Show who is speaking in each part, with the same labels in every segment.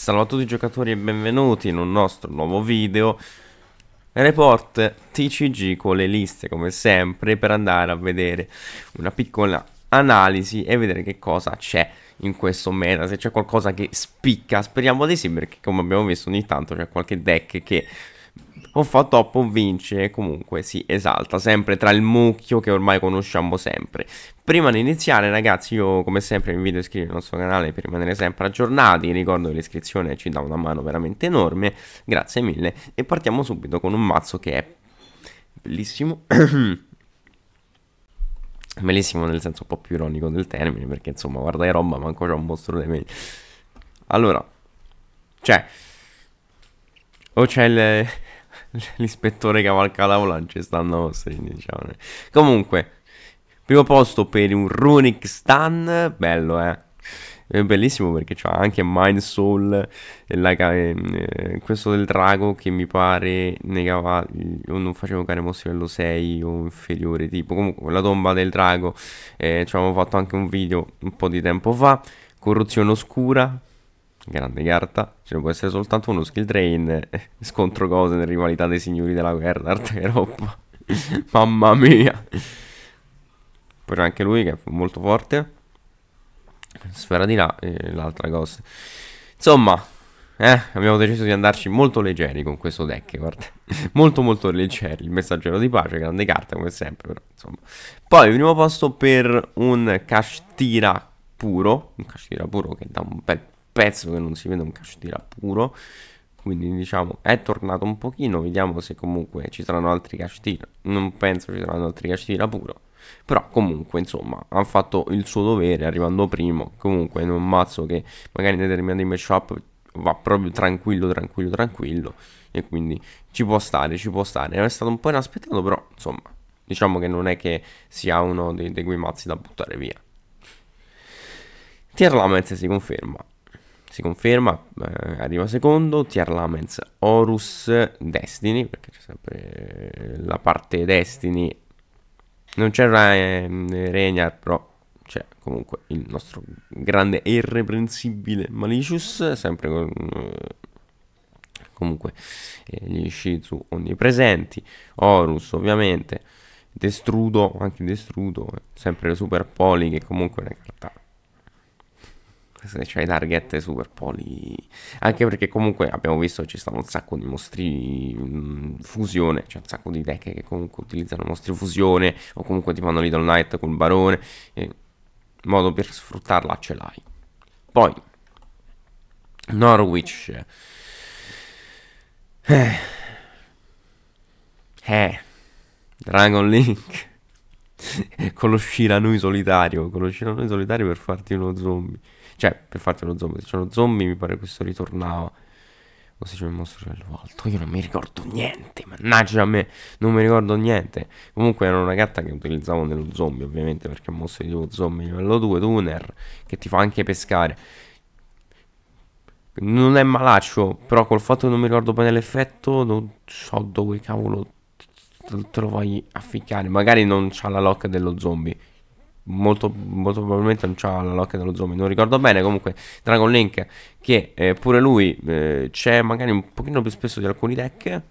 Speaker 1: Salve a tutti giocatori e benvenuti in un nostro nuovo video Report TCG con le liste come sempre per andare a vedere una piccola analisi e vedere che cosa c'è in questo meta Se c'è qualcosa che spicca, speriamo di sì perché come abbiamo visto ogni tanto c'è qualche deck che o fa top o vince comunque si esalta sempre tra il mucchio che ormai conosciamo sempre. Prima di iniziare ragazzi io come sempre vi invito a iscrivervi al nostro canale per rimanere sempre aggiornati, ricordo che l'iscrizione ci dà una mano veramente enorme, grazie mille e partiamo subito con un mazzo che è bellissimo. bellissimo nel senso un po' più ironico del termine perché insomma guarda che roba manco c'è un mostro dei miei. Allora, cioè... O c'è il, l'ispettore cavalca l'avola ci stanno ostrini, diciamo. Eh. Comunque, primo posto per un Runic stun bello eh. È bellissimo perché c'ha anche Mind Soul, la, ehm, eh, questo del drago che mi pare negava cavalli, o non facevo cane mosse livello 6 o inferiore, tipo comunque la tomba del drago, eh, ci avevamo fatto anche un video un po' di tempo fa, corruzione oscura, grande carta, ce ne può essere soltanto uno skill drain. scontro cose nella rivalità dei signori della guerra, arte roba, mamma mia. Poi c'è anche lui che è molto forte, sfera di là e l'altra cosa. Insomma, eh, abbiamo deciso di andarci molto leggeri con questo deck, guarda. molto molto leggeri, il messaggero di pace, grande carta come sempre, però, insomma. Poi, primo posto per un Kashtira puro, un Kashtira puro che dà un bel pezzo che non si vede un calcio di là puro quindi diciamo è tornato un pochino vediamo se comunque ci saranno altri calci tira non penso ci saranno altri calci tira puro però comunque insomma ha fatto il suo dovere arrivando primo comunque in un mazzo che magari in determinati matchup va proprio tranquillo tranquillo tranquillo e quindi ci può stare ci può stare è stato un po' inaspettato però insomma diciamo che non è che sia uno dei, dei quei mazzi da buttare via Tier Lamez si conferma si conferma, eh, arriva secondo, Tier Lamens Horus Destiny, perché c'è sempre eh, la parte Destiny, non c'è eh, Regnard, però c'è comunque il nostro grande e irreprensibile Malicious, sempre con... Eh, comunque eh, gli Shizu onnipresenti, Horus ovviamente, Destrudo, anche Destrudo, eh, sempre Super Poli che comunque è una carta se c'hai target super poli. Anche perché comunque abbiamo visto che ci stanno un sacco di mostri mh, mm, fusione, cioè un sacco di deck che comunque utilizzano mostri fusione o comunque ti fanno Little Knight col barone. Eh, modo per sfruttarla ce l'hai. Poi Norwich. Eh. eh. Dragon Link. con lo Shiranui solitario. Con lo Shiranui solitario per farti uno zombie. Cioè, per farti uno zombie, se c'è zombie mi pare che questo ritornava. O se c'è un mostro livello alto, io non mi ricordo niente, mannaggia a me, non mi ricordo niente. Comunque era una gatta che utilizzavo nello zombie, ovviamente, perché è un mostro di tipo zombie livello 2, tuner, che ti fa anche pescare. Non è malaccio, però col fatto che non mi ricordo bene l'effetto, non so dove cavolo te lo vai a ficcare. Magari non c'ha la lock dello zombie molto, molto probabilmente non c'ha la locca dello zombie, non ricordo bene, comunque Dragon Link che eh, pure lui eh, c'è magari un pochino più spesso di alcuni deck,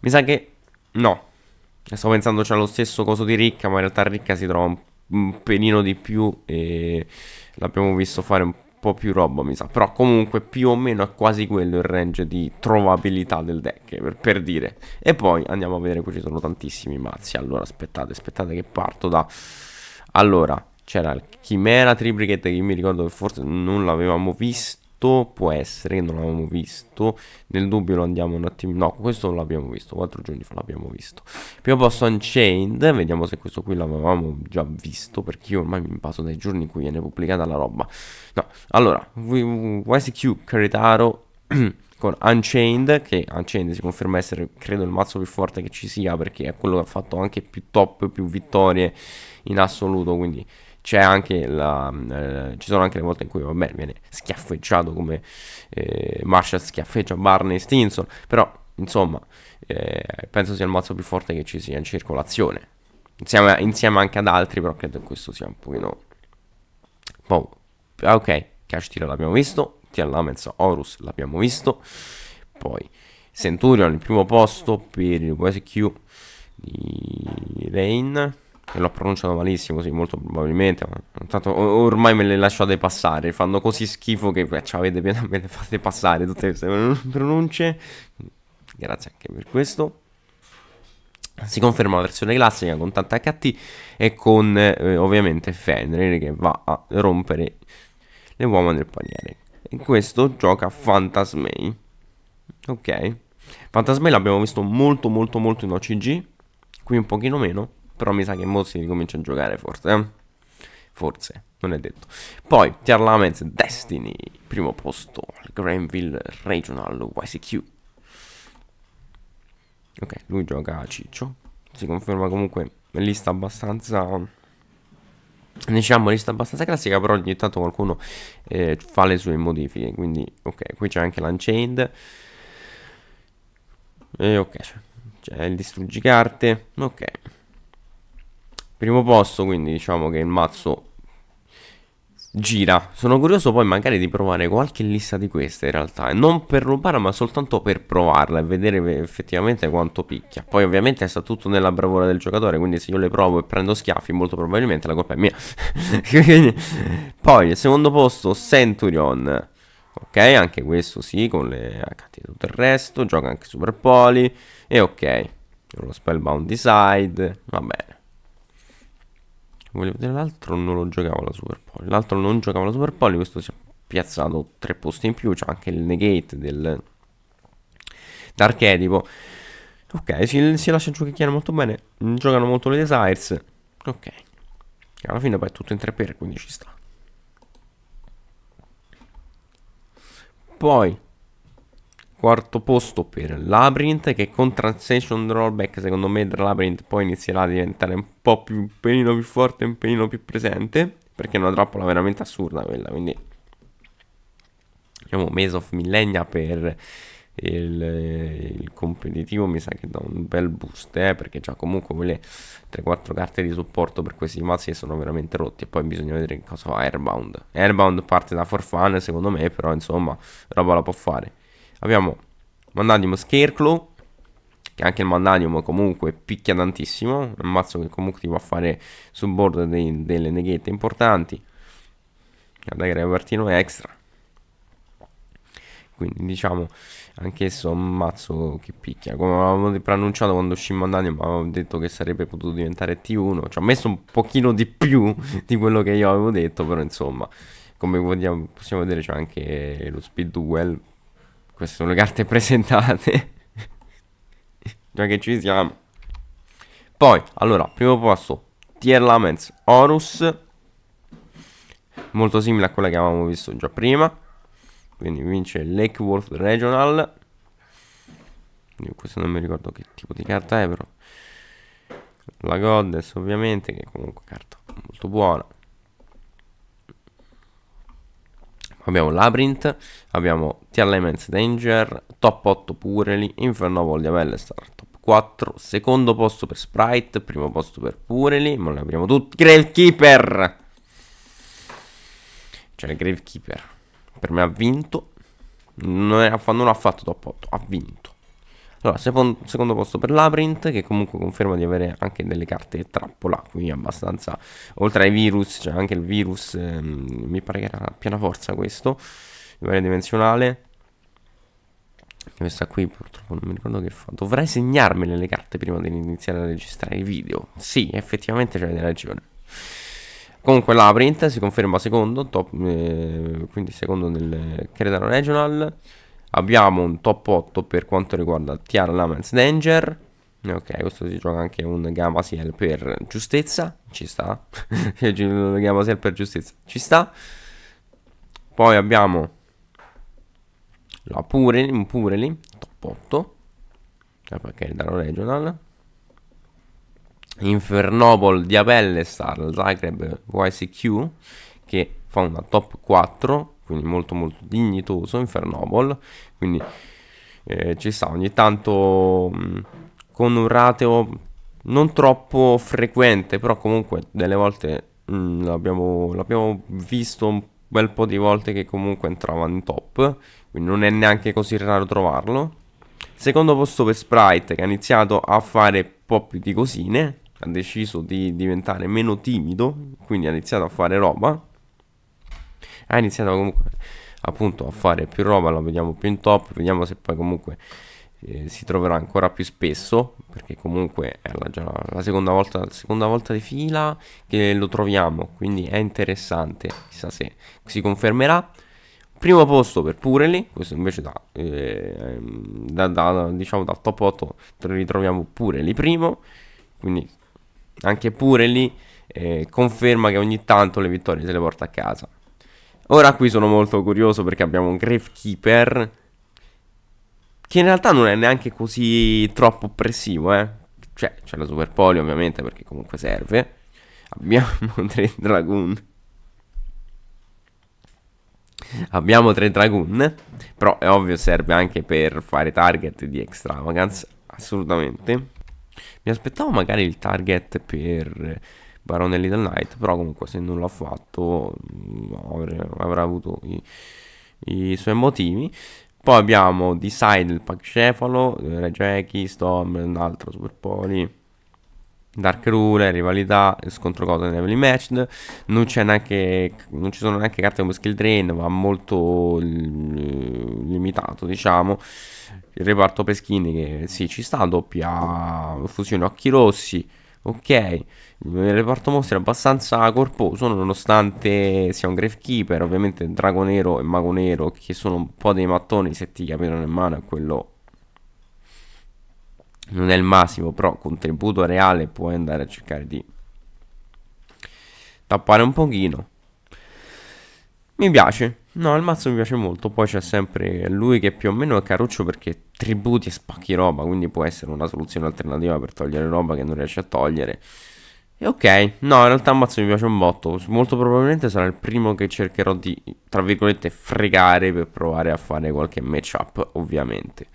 Speaker 1: mi sa che no, sto pensando c'è lo stesso coso di Ricca, ma in realtà Ricca si trova un, un pelino di più e l'abbiamo visto fare un po' più roba mi sa, però comunque più o meno è quasi quello il range di trovabilità del deck, per, per dire. E poi andiamo a vedere, qui ci sono tantissimi mazzi, allora aspettate, aspettate che parto da... Allora, c'era il Chimera Tribricket che mi ricordo che forse non l'avevamo visto, può essere che non l'avevamo visto, nel dubbio lo andiamo un attimo, no questo non l'abbiamo visto, 4 giorni fa l'abbiamo visto. Primo posto Unchained, vediamo se questo qui l'avevamo già visto perché io ormai mi impasso dai giorni in cui viene pubblicata la roba. No, allora, YCQ Caritaro con Unchained, che Unchained si conferma essere credo il mazzo più forte che ci sia perché è quello che ha fatto anche più top, più vittorie in assoluto, quindi c'è anche la, eh, ci sono anche le volte in cui vabbè, viene schiaffeggiato come eh, Marshall schiaffeggia Barney Stinson, però insomma eh, penso sia il mazzo più forte che ci sia in circolazione, insieme, insieme anche ad altri, però credo che questo sia un pochino... Boh. Ah, ok, Cash Tira l'abbiamo visto, Tian Lamens Horus l'abbiamo visto, poi Centurion il primo posto per il WSQ di Rain che l'ho pronunciato malissimo, sì, molto probabilmente, ma tanto ormai me le lasciate passare, fanno così schifo che beh, avete piena, me le fate passare tutte queste pronunce. Grazie anche per questo. Si conferma la versione classica con tanta HT e con eh, ovviamente Fenrir che va a rompere le uova nel paniere. In questo gioca Fantasmei. Ok. Fantasmei l'abbiamo visto molto molto molto in OCG, qui un pochino meno però mi sa che mo si ricomincia a giocare forse. Eh? Forse, non è detto. Poi, Tier Destiny, primo posto, Granville Regional YCQ. Ok, lui gioca a Ciccio. Si conferma comunque lista abbastanza diciamo lista abbastanza classica però ogni tanto qualcuno eh, fa le sue modifiche quindi ok qui c'è anche l'unchained e ok c'è il distruggicarte ok Primo posto, quindi diciamo che il mazzo gira. Sono curioso poi magari di provare qualche lista di queste in realtà, e non per rubarla ma soltanto per provarla e vedere effettivamente quanto picchia. Poi ovviamente sta tutto nella bravura del giocatore, quindi se io le provo e prendo schiaffi molto probabilmente la colpa è mia. poi, il secondo posto, Centurion. Ok, anche questo sì, con le HT e tutto il resto, gioca anche Super Poli e ok, lo Spellbound Decide, va bene. Voglio vedere l'altro, non lo giocavo la Super Poli. L'altro non giocava la Super Poli, questo si è piazzato tre posti in più. C'è anche il negate del d'archetipo. Ok, si, si lascia giocare molto bene. Giocano molto le desires. Ok. Alla fine poi è tutto in 3 per, quindi ci sta. Poi Quarto posto per Labyrinth che con Transition Drawback secondo me Labyrinth poi inizierà a diventare un po' più un pelino più forte, un pelino più presente perché è una trappola veramente assurda quella, quindi diciamo Maze of Millennia per il, il competitivo mi sa che dà un bel boost eh, perché già comunque quelle 3-4 carte di supporto per questi mazzi sono veramente rotti e poi bisogna vedere che cosa fa Airbound Airbound parte da for fun secondo me però insomma roba la può fare Abbiamo Mandanium Scarecrow, che anche il Mandanium comunque picchia tantissimo, è un mazzo che comunque ti va a fare sul board dei, delle neghette importanti. Guarda che repartino extra. Quindi diciamo anch'esso un mazzo che picchia. Come avevamo preannunciato quando uscì Mandanium avevo detto che sarebbe potuto diventare T1. Ci ho messo un pochino di più di quello che io avevo detto, però insomma come possiamo vedere c'è anche lo speed duel queste sono le carte presentate. Già che ci siamo. Poi, allora, primo posto, Tier Laments Horus. Molto simile a quella che avevamo visto già prima. Quindi vince Lake Regional. Io questo non mi ricordo che tipo di carta è, però. La Goddess, ovviamente, che è comunque carta molto buona. abbiamo Labyrinth, abbiamo Tier Danger, top 8 Pureli, Inferno Vol di Avellestar, top 4, secondo posto per Sprite, primo posto per Pureli, ma ne apriamo tutti, Gravekeeper! Cioè Gravekeeper, per me ha vinto, non, è, non ha fatto top 8, ha vinto. Allora, secondo, posto per l'Aprint, che comunque conferma di avere anche delle carte trappola, quindi abbastanza... Oltre ai virus, c'è cioè anche il virus, ehm, mi pare che era forza questo, di varia dimensionale. Questa qui purtroppo non mi ricordo che fa. Dovrei segnarmele le carte prima di iniziare a registrare i video. Sì, effettivamente c'avete ragione. Comunque l'Aprint si conferma secondo, top, eh, quindi secondo nel Credano Regional. Abbiamo un top 8 per quanto riguarda Tiara Lamens Danger. Ok, questo si gioca anche un Gamma Seal per giustezza. Ci sta. Gamma Seal per giustezza. Ci sta. Poi abbiamo la Pureli, Pureli top 8. Perché è dalla regional. Infernopol, Diabelle Star, Zagreb, YCQ che fa una top 4 quindi molto molto dignitoso Infernoble, quindi eh, ci sta ogni tanto mh, con un rateo non troppo frequente, però comunque delle volte mh, l'abbiamo, l'abbiamo visto un bel po' di volte che comunque entrava in top, quindi non è neanche così raro trovarlo. Secondo posto per Sprite che ha iniziato a fare un po' più di cosine, ha deciso di diventare meno timido, quindi ha iniziato a fare roba ha iniziato comunque appunto a fare più roba, la vediamo più in top, vediamo se poi comunque eh, si troverà ancora più spesso, perché comunque è la, già la seconda volta, la seconda volta di fila che lo troviamo, quindi è interessante, chissà se si confermerà. Primo posto per Pureli, questo invece da, eh, da, da, diciamo dal top 8 ritroviamo Pureli primo, quindi anche Pureli eh, conferma che ogni tanto le vittorie se le porta a casa. Ora qui sono molto curioso perché abbiamo un Gravekeeper che in realtà non è neanche così troppo oppressivo, eh. Cioè, c'è la Super Poli ovviamente perché comunque serve. Abbiamo tre Dragoon. Abbiamo tre Dragoon, però è ovvio serve anche per fare target di Extravagance, assolutamente. Mi aspettavo magari il target per Barone Little Knight, però comunque se non l'ha fatto mm, avrà avuto i, i, suoi motivi. Poi abbiamo Decide, il Paccefalo, Regeki, Storm, un altro Super Poli. Dark Rule, rivalità, scontro cose nei level matched. Non, neanche, non, ci sono neanche carte come skill drain, ma molto limitato, diciamo. Il reparto peschini che sì, ci sta, doppia fusione occhi rossi. Ok, il porto mostri è abbastanza corposo nonostante sia un grave keeper, ovviamente Drago Nero e Mago Nero che sono un po' dei mattoni se ti capirono in mano è quello non è il massimo, però contributo reale puoi andare a cercare di tappare un pochino. Mi piace, No, il mazzo mi piace molto. Poi c'è sempre lui che più o meno è caruccio perché tributi e spacchi roba. Quindi può essere una soluzione alternativa per togliere roba che non riesce a togliere. E ok, no, in realtà il mazzo mi piace un botto. Molto probabilmente sarà il primo che cercherò di, tra virgolette, fregare per provare a fare qualche matchup, ovviamente.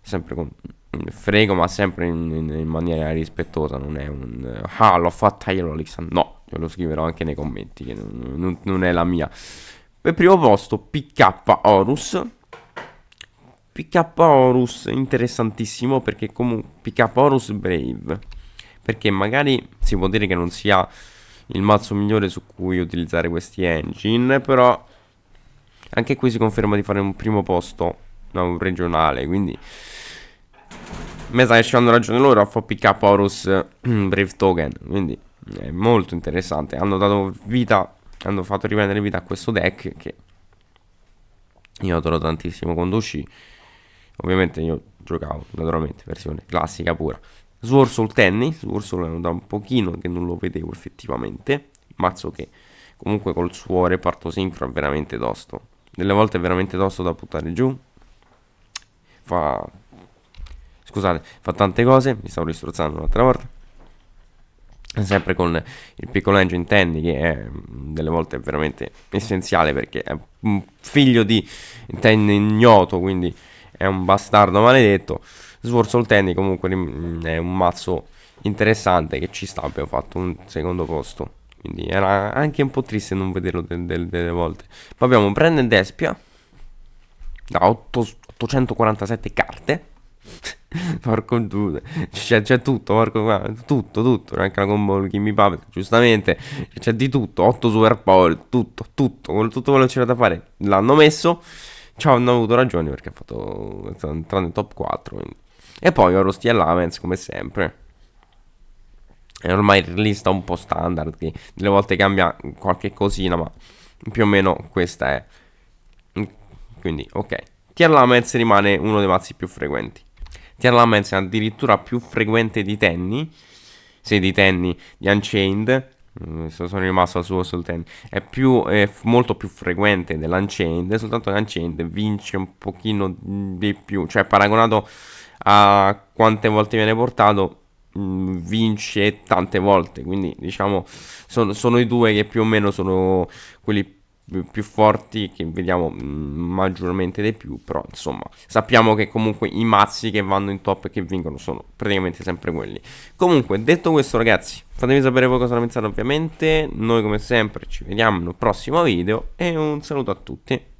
Speaker 1: Sempre con frego, ma sempre in, in, in maniera rispettosa. Non è un ah, l'ho fatta io l'Alexander. No, ve lo scriverò anche nei commenti, che non, non, non è la mia. Per primo posto PK Horus. PK Horus interessantissimo perché comunque PK Horus Brave. Perché magari si può dire che non sia il mazzo migliore su cui utilizzare questi engine, però anche qui si conferma di fare un primo posto no, un regionale, quindi mi sa che ci hanno ragione loro a fare PK Horus Brave Token, quindi è molto interessante. Hanno dato vita hanno fatto riprendere vita a questo deck che io adoro tantissimo quando uscì. Ovviamente io giocavo naturalmente versione classica pura. Sword Tennis, Sword è da un pochino che non lo vedevo effettivamente. Mazzo che comunque col suo reparto sincro è veramente tosto. Delle volte è veramente tosto da buttare giù. Fa... Scusate, fa tante cose, mi stavo ristrozzando un'altra volta sempre con il piccolo engine Tandy che è mm, delle volte veramente essenziale perché è un figlio di Tandy ignoto quindi è un bastardo maledetto Sword Tandy comunque mm, è un mazzo interessante che ci sta abbiamo fatto un secondo posto quindi era anche un po' triste non vederlo del, del, delle volte poi abbiamo Brand Despia da 8, 847 carte Porco Giuda, c'è, c'è tutto, porco, guarda, tutto, tutto, anche la combo Kimmy Puppet, giustamente, c'è di tutto, 8 Super Bowl, tutto, tutto, tutto quello che c'era da fare, l'hanno messo, ci hanno avuto ragione perché ha fatto, sta entrando in top 4, quindi. e poi Orosti Allowance come sempre. È ormai lista un po' standard, che delle volte cambia qualche cosina, ma più o meno questa è. Quindi, ok. Tier lamens rimane uno dei mazzi più frequenti. Tiana Lamens è addirittura più frequente di Tenny, sì di Tenny, di Unchained, mm, sono rimasto solo sul Tenny. è, più, è f- molto più frequente dell'Unchained soltanto che l'Unchained vince un pochino di più cioè paragonato a quante volte viene portato mm, vince tante volte quindi diciamo sono, sono i due che più o meno sono quelli più più forti che vediamo mm, maggiormente di più però insomma sappiamo che comunque i mazzi che vanno in top e che vincono sono praticamente sempre quelli comunque detto questo ragazzi fatemi sapere voi cosa ne pensate ovviamente noi come sempre ci vediamo nel prossimo video e un saluto a tutti